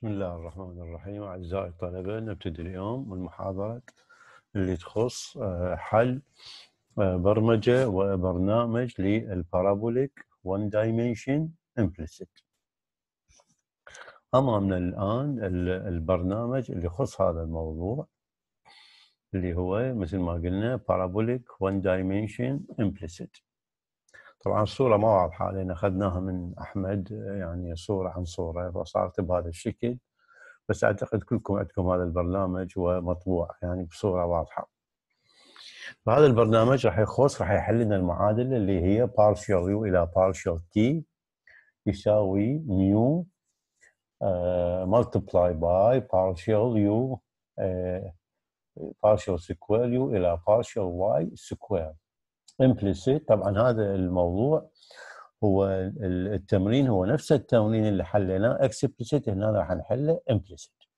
بسم الله الرحمن الرحيم أعزائي الطلبة نبتدي اليوم المحاضرات اللي تخص آه، حل آه، برمجة وبرنامج للبارابوليك وان دايمنشن امبليسيت أمامنا الآن البرنامج اللي يخص هذا الموضوع اللي هو مثل ما قلنا بارابوليك وان دايمنشن امبليسيت طبعا الصوره ما واضحه لان اخذناها من احمد يعني صوره عن صوره فصارت بهذا الشكل بس اعتقد كلكم عندكم هذا البرنامج ومطبوع يعني بصوره واضحه. فهذا البرنامج راح يخص راح يحل لنا المعادله اللي هي partial u الى partial t يساوي نيو آه، multiply by partial u آه، partial سكوير u الى partial y سكوير implicit طبعا هذا الموضوع هو التمرين هو نفس التمرين اللي حليناه explicit هنا راح نحله implicit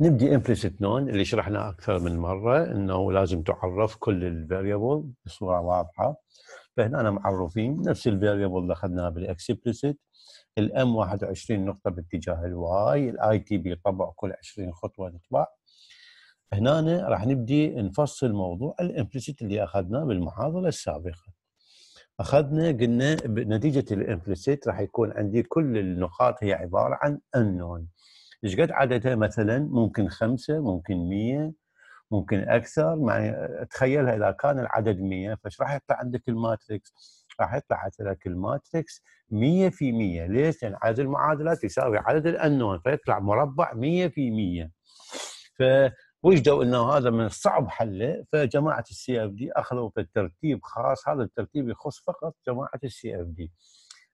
نبدي implicit نون اللي شرحناه اكثر من مره انه لازم تعرف كل الفاريبل بصوره واضحه فهنا معرفين نفس الفاريبل اللي اخذناها بالاكسبلسيت الام 21 نقطه باتجاه الواي الاي تي بي طبع كل 20 خطوه نطبع هنا راح نبدي نفصل موضوع الامبليسيت اللي اخذناه بالمحاضره السابقه اخذنا قلنا نتيجه الامبليسيت راح يكون عندي كل النقاط هي عباره عن انون ايش قد عددها مثلا ممكن خمسة ممكن 100 ممكن اكثر يعني تخيلها اذا كان العدد 100 فايش راح يطلع عندك الماتريكس راح يطلع عندك الماتريكس 100 في 100 ليش لان عدد المعادلات يساوي عدد الانون فيطلع مربع 100 في 100 ف وجدوا انه هذا من الصعب حله فجماعه السي اف دي اخذوا ترتيب خاص هذا الترتيب يخص فقط جماعه السي اف دي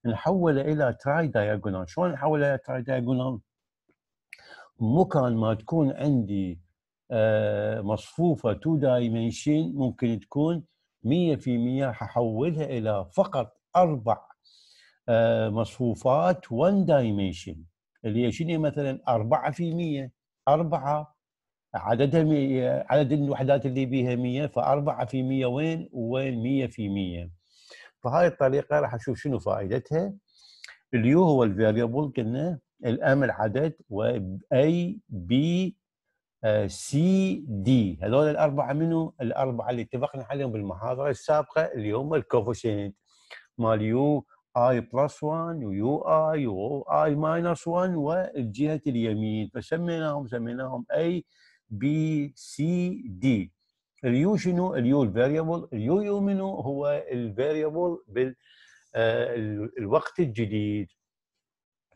نحوله الى تراي دايجونال شلون نحول الى تراي دايجونال مكان ما تكون عندي آه، مصفوفه تو دايمنشن ممكن تكون 100% ححولها الى فقط اربع آه، مصفوفات 1 دايمنشن اللي هي شنو مثلا 4% 4 عددها عدد الوحدات اللي بيها 100 فأربعة في 100 وين وين 100 في 100 فهاي الطريقة راح نشوف شنو فائدتها اليو هو الفاريبل قلنا الام العدد و اي بي سي دي هذول الاربعه منو؟ الاربعه اللي اتفقنا عليهم بالمحاضره السابقه اللي هم الكوفوشنت مال يو اي بلس 1 ويو اي وو اي ماينس 1 والجهه اليمين فسميناهم سميناهم اي بي سي دي اليو شنو اليو الفاريبل اليو يؤمنه هو الفاريبل بال آه، الوقت الجديد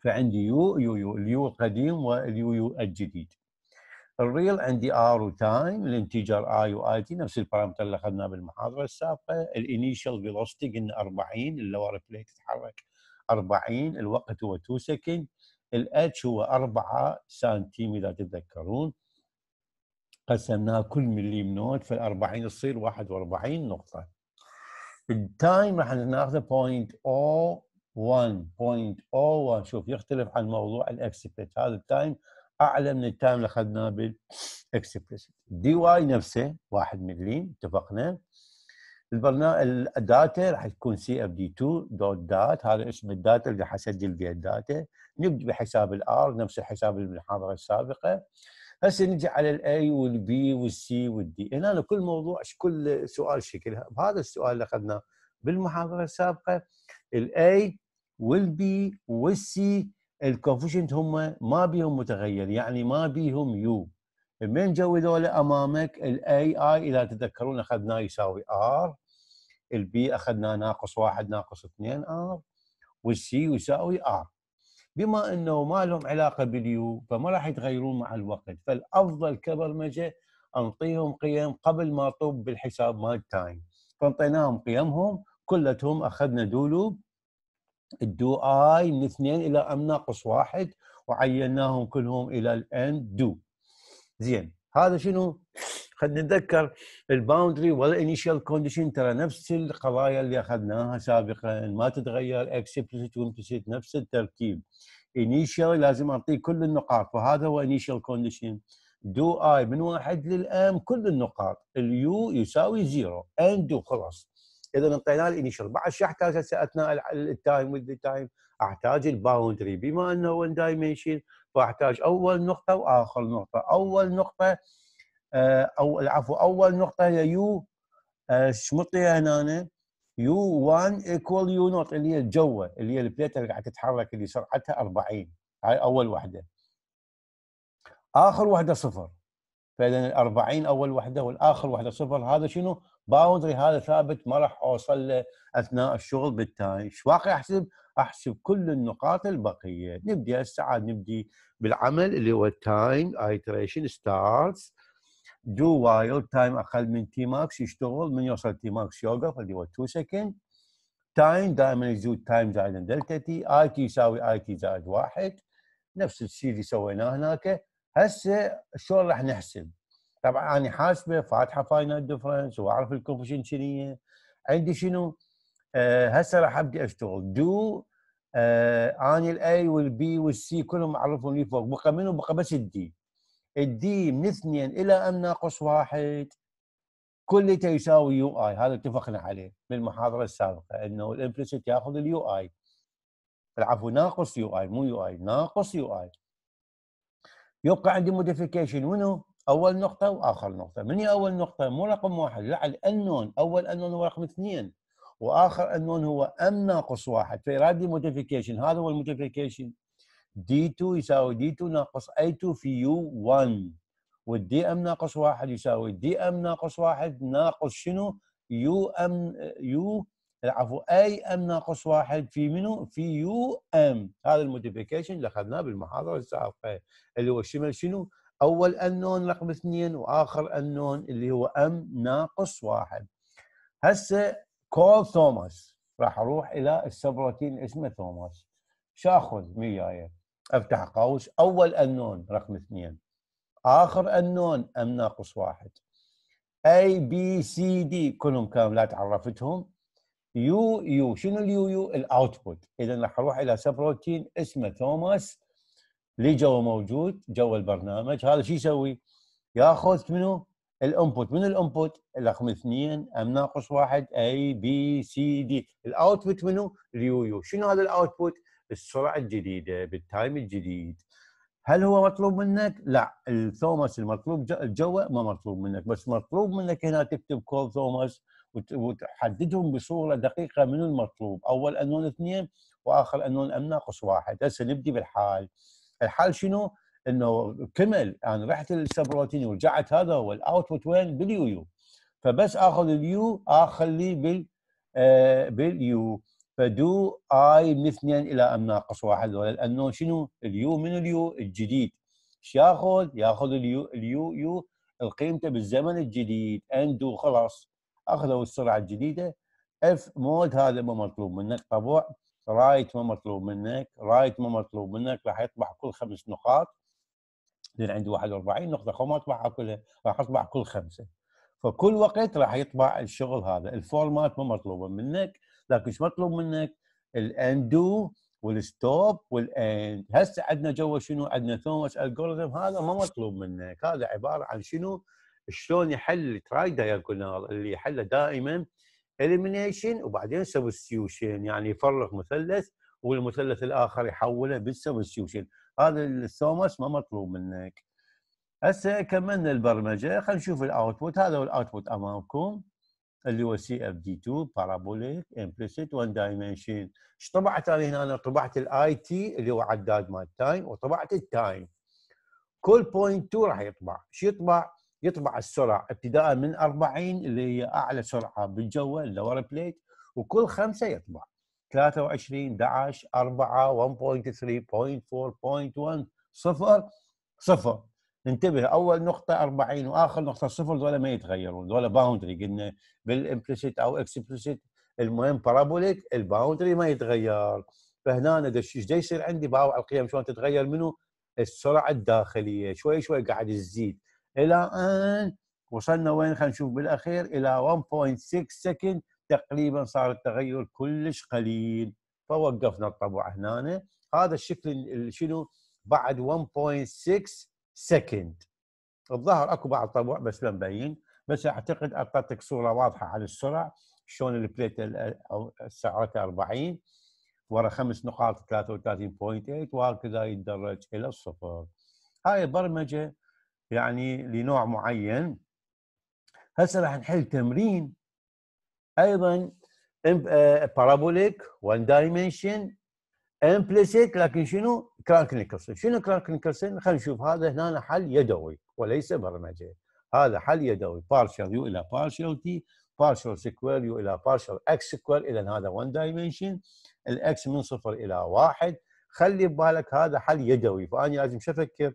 فعندي يو يو يو اليو القديم واليو يو الجديد الريل عندي ار وتايم الانتجر اي واي تي نفس البارامتر اللي اخذناه بالمحاضره السابقه الانيشال فيلوستي قلنا 40 اللور بليت تتحرك 40 الوقت هو 2 سكند الاتش هو 4 سنتيم اذا تتذكرون قسمناها كل ملي نوت فال 40 تصير 41 نقطة التايم راح ناخذه 0.01 0.01 شوف يختلف عن موضوع الاكسبريت هذا التايم اعلى من التايم اللي اخذناه بالاكسبريت دي واي نفسه 1 ملي اتفقنا البرنامج الداتا راح تكون سي اف دي 2 دوت دات هذا اسم الداتا اللي حسجل بها الداتا نبدا بحساب الار نفس الحساب المحاضره السابقه هسه نجي على الاي والبي والسي والدي هنا لكل موضوع كل سؤال شكل بهذا السؤال اللي اخذناه بالمحاضره السابقه الاي والبي والسي الكوفيشنت هم ما بيهم متغير يعني ما بيهم يو من جو ذول امامك الاي اي اذا تتذكرون اخذناه يساوي ار البي اخذناه ناقص واحد ناقص اثنين ار والسي يساوي ار بما انه ما لهم علاقه باليو فما راح يتغيرون مع الوقت فالافضل كبرمجه انطيهم قيم قبل ما طب بالحساب مال تايم فانطيناهم قيمهم كلتهم اخذنا دولو الدو اي من اثنين الى ام ناقص واحد وعيناهم كلهم الى الان دو زين هذا شنو خلينا نتذكر الباوندري والانيشال كونديشن ترى نفس القضايا اللي اخذناها سابقا ما تتغير اكسبلسيت وامبلسيت نفس التركيب انيشال لازم اعطيه كل النقاط وهذا هو انيشال كونديشن دو اي من واحد للام كل النقاط اليو يساوي زيرو اند وخلاص اذا اعطيناه الانيشال بعد شو احتاج هسه اثناء التايم وذ تايم احتاج الباوندري بما انه وان دايمنشن فاحتاج اول نقطه واخر نقطه اول نقطه آه، او العفو اول نقطه هي يو آه، ايش هنا يو 1 ايكوال يو نوت اللي هي الجوة اللي هي البليت اللي قاعد تتحرك اللي سرعتها 40 هاي اول وحده اخر وحده صفر فاذا ال 40 اول وحده والاخر وحده صفر هذا شنو؟ باوندري هذا ثابت ما راح اوصل له اثناء الشغل بالتايم، ايش واقع احسب؟ احسب كل النقاط البقيه، نبدي هسه عاد نبدي بالعمل اللي هو التايم ايتريشن ستارتس دو وايل تايم اقل من تي ماكس يشتغل من يوصل تي ماكس يوقف اللي هو 2 سكند تايم دائما يزود تايم زائد دلتا تي اي تي يساوي اي تي زائد واحد نفس الشيء اللي سويناه هناك هسه شلون راح نحسب طبعا انا حاسبه فاتحه فاينل ديفرنس واعرف الكوفيشن شنو عندي شنو آه هسه راح ابدي اشتغل دو آه اني الاي والبي والسي كلهم معروفين لي فوق بقى منو بقى بس الدي الدي من اثنين الى ام ناقص واحد كل يساوي يو اي هذا اتفقنا عليه بالمحاضره السابقه انه الامبلسيت ياخذ اليو اي العفو ناقص يو اي مو يو اي ناقص يو اي يبقى عندي موديفيكيشن منو؟ اول نقطه واخر نقطه من هي اول نقطه؟ مو رقم واحد لا الانون اول انون هو رقم اثنين واخر انون هو ام ناقص واحد فيرادي موديفيكيشن هذا هو الموديفيكيشن دي 2 يساوي دي 2 ناقص اي 2 في يو 1 والدي ام ناقص واحد يساوي دي ام ناقص واحد ناقص شنو يو ام يو عفوا اي ام ناقص واحد في منو في يو ام هذا الموديفيكيشن اللي اخذناه بالمحاضره السابقه اللي هو شمل شنو اول انون رقم اثنين واخر انون اللي هو ام ناقص واحد هسه كول توماس راح اروح الى السبروتين اسمه توماس شاخذ مياه افتح قوس اول النون رقم اثنين اخر النون ام ناقص واحد اي بي سي دي كلهم كاملات عرفتهم يو يو شنو اليو يو الاوتبوت اذا راح اروح الى سبروتين اسمه توماس اللي جوا موجود جوا البرنامج هذا شو يسوي؟ ياخذ منو؟ الانبوت من الانبوت رقم اثنين ام ناقص واحد اي بي سي دي الاوتبوت منو؟ اليو يو شنو هذا الاوتبوت؟ بالسرعه الجديده بالتايم الجديد هل هو مطلوب منك؟ لا الثوماس المطلوب جوا ما مطلوب منك بس مطلوب منك هنا تكتب كول ثوماس وتحددهم بصوره دقيقه من المطلوب اول انون اثنين واخر انون ام ناقص واحد هسه نبدي بالحال الحال شنو؟ انه كمل انا يعني رحت للسبروتين ورجعت هذا هو الاوتبوت وين؟ باليو يو فبس اخذ اليو اخليه بال آه باليو فدو اي من اثنين الى ام ناقص واحد ولا لانه شنو اليو من اليو الجديد ايش ياخذ؟ ياخذ اليو اليو يو القيمته بالزمن الجديد اندو خلاص اخذوا السرعه الجديده اف مود هذا ما مطلوب منك طبع رايت ما مطلوب منك رايت ما مطلوب منك راح يطبع كل خمس نقاط لان عندي 41 نقطه خو ما اطبعها كلها راح اطبع كل خمسه فكل وقت راح يطبع الشغل هذا الفورمات ما مطلوب منك لكن شو مطلوب منك الاندو والستوب والاند هسه عندنا جوا شنو عندنا ثومس الجوريزم هذا ما مطلوب منك هذا عباره عن شنو شلون يحل تراي دايجونال اللي يحله دائما اليمنيشن وبعدين سبستيوشن يعني يفرغ مثلث والمثلث الاخر يحوله بالسبستيوشن هذا الثومس ما مطلوب منك هسه كملنا البرمجه خلينا نشوف الاوتبوت هذا هو الاوتبوت امامكم اللي هو سي اف دي 2 بارابوليك امبليسيت 1 دايمنشن ايش طبعت انا هنا انا طبعت الاي تي اللي هو عداد مال تايم وطبعت التايم كل بوينت 2 راح يطبع ايش يطبع؟ يطبع السرعه ابتداء من 40 اللي هي اعلى سرعه بالجو اللور بليت وكل خمسه يطبع 23 11 4 1.3 0.4 0.1 0 0 انتبه اول نقطه 40 واخر نقطه صفر دول ما يتغيرون دول باوندري قلنا بالامبليسيت او اكسبليسيت المهم بارابوليك الباوندري ما يتغير فهنا ايش يصير عندي باوع القيم شلون تتغير منه السرعه الداخليه شوي شوي قاعد تزيد الى ان وصلنا وين خلينا نشوف بالاخير الى 1.6 سكند تقريبا صار التغير كلش قليل فوقفنا الطبع هنا هذا الشكل شنو بعد 1.6 سكند الظاهر اكو بعض طبوع بس ما مبين بس اعتقد اعطتك صوره واضحه على السرعه شلون البليت سعرته 40 ورا خمس نقاط 33.8 وهكذا يتدرج الى الصفر هاي برمجه يعني لنوع معين هسه راح نحل تمرين ايضا بارابوليك وان دايمنشن امبليسيت لكن شنو كرانك نيكلسون شنو كرانك نيكلسون خلينا نشوف هذا هنا حل يدوي وليس برمجي هذا حل يدوي بارشال يو الى بارشال تي بارشال سكوير يو الى بارشال اكس سكوير اذا هذا 1 دايمنشن الاكس من صفر الى واحد خلي ببالك هذا حل يدوي فاني لازم شو افكر؟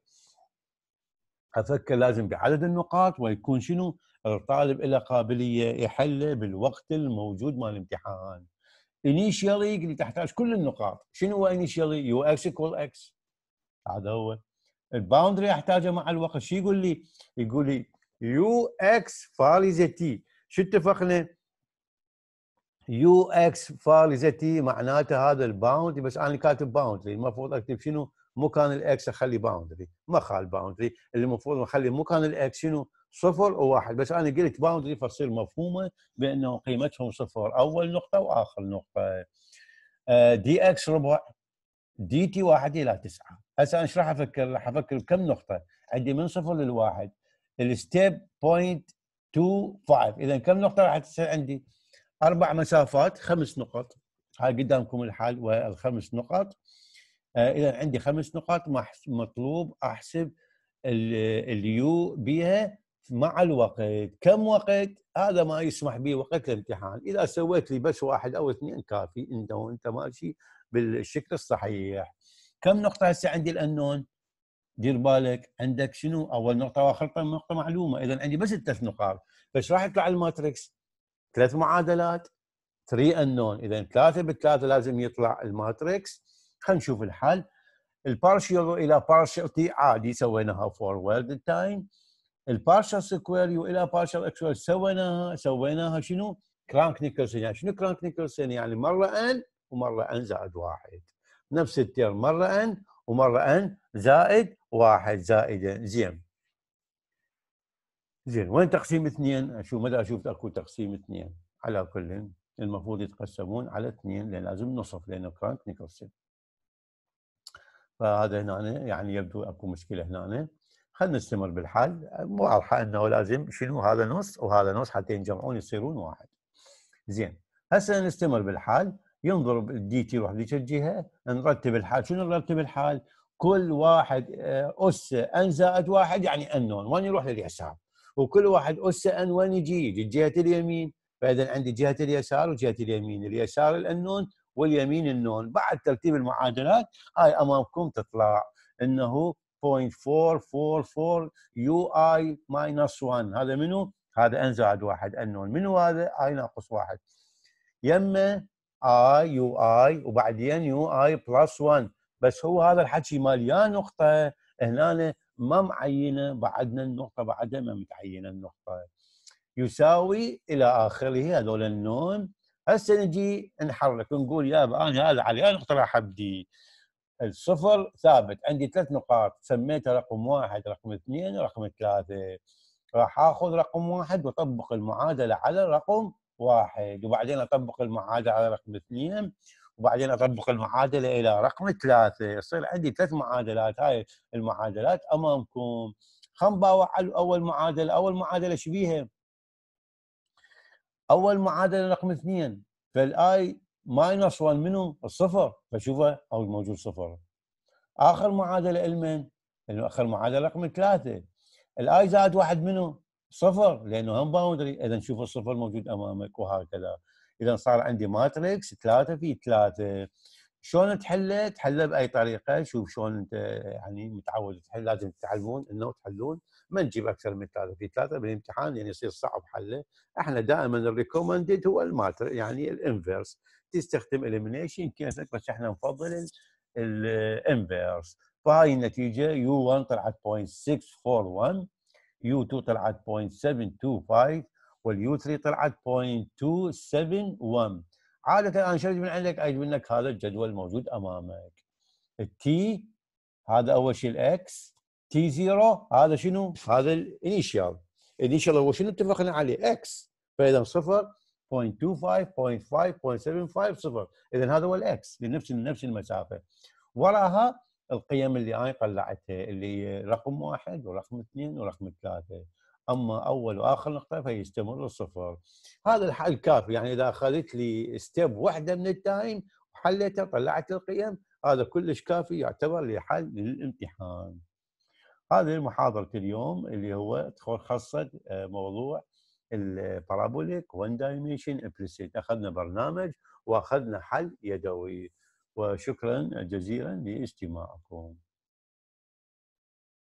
افكر لازم بعدد النقاط ويكون شنو؟ الطالب له قابليه يحله بالوقت الموجود مال الامتحان. انيشيالي اللي تحتاج كل النقاط شنو هو انيشيالي يو اكس ايكوال اكس هذا هو الباوندري احتاجه مع الوقت شو يقول لي يقول لي يو اكس زي تي شو اتفقنا يو اكس زي تي معناته هذا الباوندري بس انا كاتب باوندري المفروض اكتب شنو مو كان الاكس اخلي باوندري ما خال باوندري اللي المفروض اخلي مو كان الاكس شنو صفر وواحد بس انا قلت باوندري فتصير مفهومه بانه قيمتهم صفر اول نقطه واخر نقطه دي آه، اكس ربع دي تي واحد الى تسعه هسه انا ايش راح افكر؟ راح افكر بكم نقطه عندي من صفر للواحد الستيب بوينت 2.5 اذا كم نقطه راح تصير عندي؟ اربع مسافات خمس نقط هاي قدامكم الحل والخمس نقط آه، اذا عندي خمس نقاط مطلوب احسب اليو بها مع الوقت كم وقت هذا ما يسمح به وقت الامتحان اذا سويت لي بس واحد او اثنين كافي انت وانت ماشي بالشكل الصحيح كم نقطه هسه عندي الانون دير بالك عندك شنو اول نقطه واخر نقطه معلومه اذا عندي بس ثلاث نقاط فايش راح يطلع الماتريكس ثلاث معادلات 3 انون اذا ثلاثه بالثلاثه لازم يطلع الماتريكس خلينا نشوف الحل البارشيال الى بارشيال تي عادي سويناها فورورد تايم البارشال سكوير يو الى بارشال اكس سويناها سويناها شنو؟ كرانك نيكلسون يعني شنو كرانك نيكلسون يعني مره ان ومره ان زائد واحد نفس التيرم مره ان ومره ان زائد واحد زائد زين زين وين تقسيم اثنين؟ اشوف مدى اشوف اكو تقسيم اثنين على كل المفروض يتقسمون على اثنين لان لازم نصف لانه كرانك نيكلسون فهذا هنا يعني يبدو اكو مشكله هنا خلينا نستمر بالحل واضحه انه لازم شنو هذا نص وهذا نص حتى ينجمعون يصيرون واحد زين هسه نستمر بالحال ينظر الدي تي يروح ذيك الجهه نرتب الحال شنو نرتب الحال كل واحد آه، اس ان زائد واحد يعني ان نون وين يروح لليسار وكل واحد اس ان وين يجي يجي الجهه اليمين فاذا عندي جهه اليسار وجهه اليمين اليسار الانون واليمين النون بعد ترتيب المعادلات هاي امامكم تطلع انه 0.444 يو اي ماينس 1 هذا منو؟ هذا ان زائد 1 النون منو هذا؟ اي ناقص 1 يمه اي يو اي وبعدين يو اي بلس 1 بس هو هذا الحكي مال يا نقطه هنا ما معينه بعدنا النقطه بعدها ما متعينه النقطه يساوي الى اخره هذول النون هسه نجي نحرك نقول يا انا هذا علي انا اقتراح ابدي الصفر ثابت عندي ثلاث نقاط سميتها رقم واحد رقم اثنين رقم ثلاثه راح اخذ رقم واحد واطبق المعادله على رقم واحد وبعدين اطبق المعادله على رقم اثنين وبعدين اطبق المعادله الى رقم ثلاثه يصير عندي ثلاث معادلات هاي المعادلات امامكم خلينا نباوع على اول معادله اول معادله شبيهه اول معادله رقم اثنين فالاي ماينس 1 منو؟ الصفر فشوفه او موجود صفر اخر معادله المن اخر معادله رقم ثلاثه الاي زائد واحد منو؟ صفر لانه هم باوندري اذا شوف الصفر موجود امامك وهكذا اذا صار عندي ماتريكس ثلاثه في ثلاثه شلون تحله؟ تحله باي طريقه شوف شلون انت يعني متعود تحل لازم تتعلمون انه تحلون ما نجيب اكثر من ثلاثه في ثلاثه بالامتحان يعني يصير صعب حله احنا دائما الريكومندد هو الماتر يعني الانفيرس تستخدم اليمنيشن كيفك بس احنا نفضل الانفيرس فهاي النتيجه يو 1 طلعت 0.641 يو 2 طلعت 0.725 واليو 3 طلعت 0.271 عاده انا شو من عندك؟ اجيب منك هذا الجدول موجود امامك التي هذا اول شيء الاكس تي 0 هذا شنو؟ هذا الانيشال الانيشال هو شنو اتفقنا عليه؟ اكس فاذا صفر 0.25 صفر اذا هذا هو الاكس لنفس نفس المسافه وراها القيم اللي انا طلعتها اللي رقم واحد ورقم اثنين ورقم ثلاثه اما اول واخر نقطه فيستمر الصفر هذا الحل كافي يعني اذا اخذت لي ستيب واحده من التايم وحليتها طلعت القيم هذا كلش كافي يعتبر لحل للامتحان هذه محاضره اليوم اللي هو تخصص آه، موضوع البارابوليك وان دايميشن امبليسيت اخذنا برنامج واخذنا حل يدوي وشكرا جزيلا لاستماعكم